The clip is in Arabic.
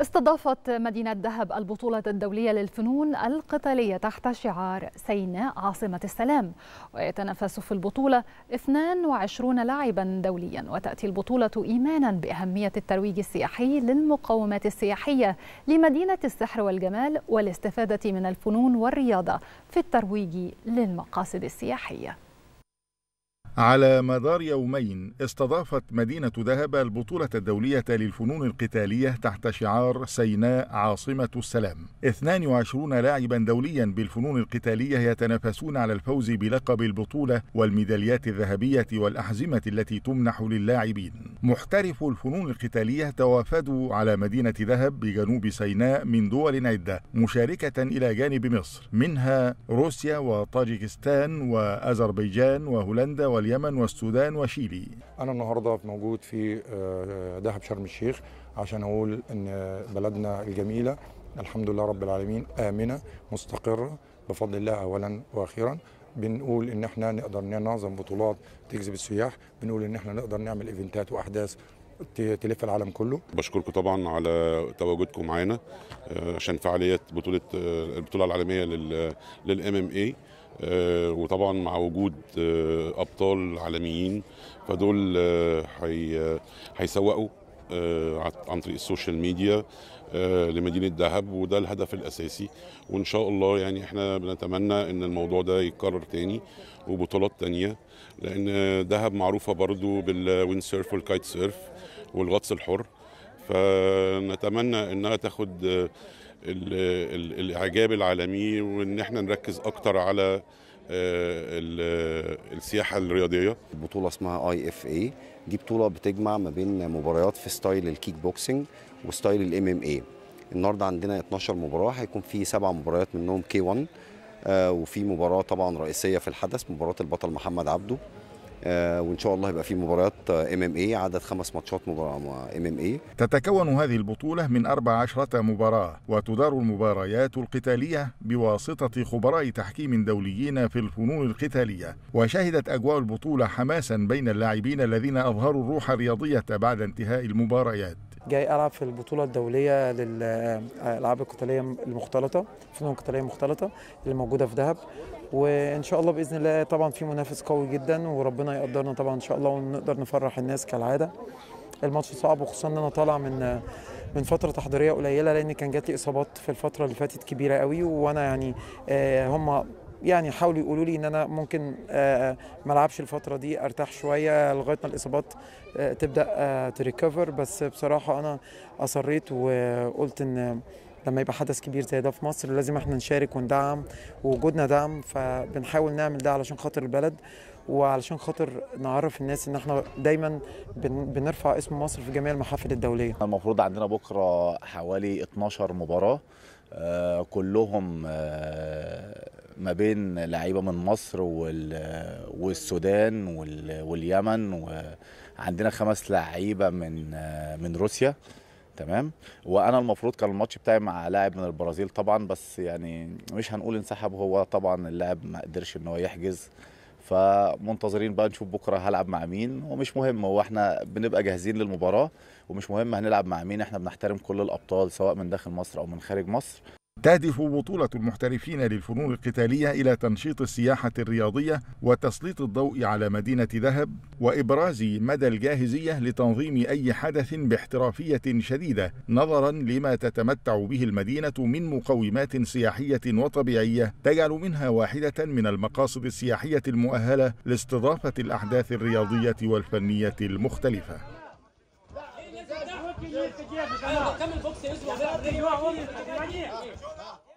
استضافت مدينة دهب البطولة الدولية للفنون القتالية تحت شعار سيناء عاصمة السلام ويتنافس في البطولة 22 لاعبا دوليا وتأتي البطولة إيمانا بأهمية الترويج السياحي للمقومات السياحية لمدينة السحر والجمال والاستفادة من الفنون والرياضة في الترويج للمقاصد السياحية على مدار يومين استضافت مدينة ذهب البطولة الدولية للفنون القتالية تحت شعار سيناء عاصمة السلام 22 لاعبا دوليا بالفنون القتالية يتنافسون على الفوز بلقب البطولة والميداليات الذهبية والأحزمة التي تمنح للاعبين محترف الفنون القتالية توافدوا على مدينة ذهب بجنوب سيناء من دول عدة مشاركة إلى جانب مصر منها روسيا وطاجكستان وأذربيجان وهولندا واليمن والسودان وشيلي أنا النهاردة موجود في آه، دهب شرم الشيخ عشان أقول إن بلدنا الجميلة الحمد لله رب العالمين آمنة مستقرة بفضل الله أولا وأخيرا بنقول ان احنا نقدر ننظم بطولات تجذب السياح بنقول ان احنا نقدر نعمل ايفنتات واحداث تلف العالم كله بشكركم طبعا على تواجدكم معانا آه، عشان فعاليات بطوله آه، البطوله العالميه للام ام اي آه، وطبعا مع وجود آه، ابطال عالميين فدول آه، هيسوقوا عن طريق السوشيال ميديا لمدينه دهب وده الهدف الاساسي وان شاء الله يعني احنا بنتمنى ان الموضوع ده يتكرر تاني وبطولات تانيه لان دهب معروفه برضو بالويند سيرف والكايت سيرف والغطس الحر فنتمنى انها تاخد الاعجاب العالمي وان احنا نركز اكتر على آه، السياحه الرياضيه البطوله اسمها اي اف اي دي بطوله بتجمع ما بين مباريات في ستايل الكيك بوكسنج وستايل الام ام اي النهارده عندنا 12 مباراه هيكون في سبع مباريات منهم كي 1 آه، وفي مباراه طبعا رئيسيه في الحدث مباراه البطل محمد عبده آه، وان شاء الله يبقى في مباريات آه، ام ام اي عدد خمس ماتشات مباراه ام ام اي تتكون هذه البطوله من 14 مباراه وتدار المباريات القتاليه بواسطه خبراء تحكيم دوليين في الفنون القتاليه وشهدت اجواء البطوله حماسا بين اللاعبين الذين اظهروا الروح الرياضيه بعد انتهاء المباريات جاي العب في البطوله الدوليه للالعاب القتاليه المختلطه الفنون القتاليه المختلطه اللي موجوده في دهب وان شاء الله باذن الله طبعا في منافس قوي جدا وربنا يقدرنا طبعا ان شاء الله ونقدر نفرح الناس كالعاده الماتش صعب وخصوصا ان انا طالع من من فتره تحضيريه قليله لان كان جات لي اصابات في الفتره اللي فاتت كبيره قوي وانا يعني آه، هم يعني حاولوا يقولوا لي ان انا ممكن آه، آه، ما العبش الفتره دي ارتاح شويه لغايه ما الاصابات آه، تبدا تريكفر بس بصراحه انا اصريت وقلت ان لما يبقى حدث كبير زي ده في مصر لازم احنا نشارك وندعم وجودنا دعم فبنحاول نعمل ده علشان خاطر البلد وعلشان خاطر نعرف الناس ان احنا دايما بنرفع اسم مصر في جميع المحافل الدوليه. المفروض عندنا بكره حوالي 12 مباراه كلهم ما بين لعيبه من مصر والسودان واليمن وعندنا خمس لعيبه من من روسيا تمام وانا المفروض كان الماتش بتاعي مع لاعب من البرازيل طبعا بس يعني مش هنقول انسحب هو طبعا اللاعب ما قدرش ان هو يحجز فمنتظرين بقى نشوف بكره هلعب مع مين ومش مهم هو احنا بنبقى جاهزين للمباراه ومش مهم هنلعب مع مين احنا بنحترم كل الابطال سواء من داخل مصر او من خارج مصر تهدف بطولة المحترفين للفنون القتالية إلى تنشيط السياحة الرياضية وتسليط الضوء على مدينة ذهب وإبراز مدى الجاهزية لتنظيم أي حدث باحترافية شديدة نظرا لما تتمتع به المدينة من مقومات سياحية وطبيعية تجعل منها واحدة من المقاصد السياحية المؤهلة لاستضافة الأحداث الرياضية والفنية المختلفة كمل بوكس يا يوسف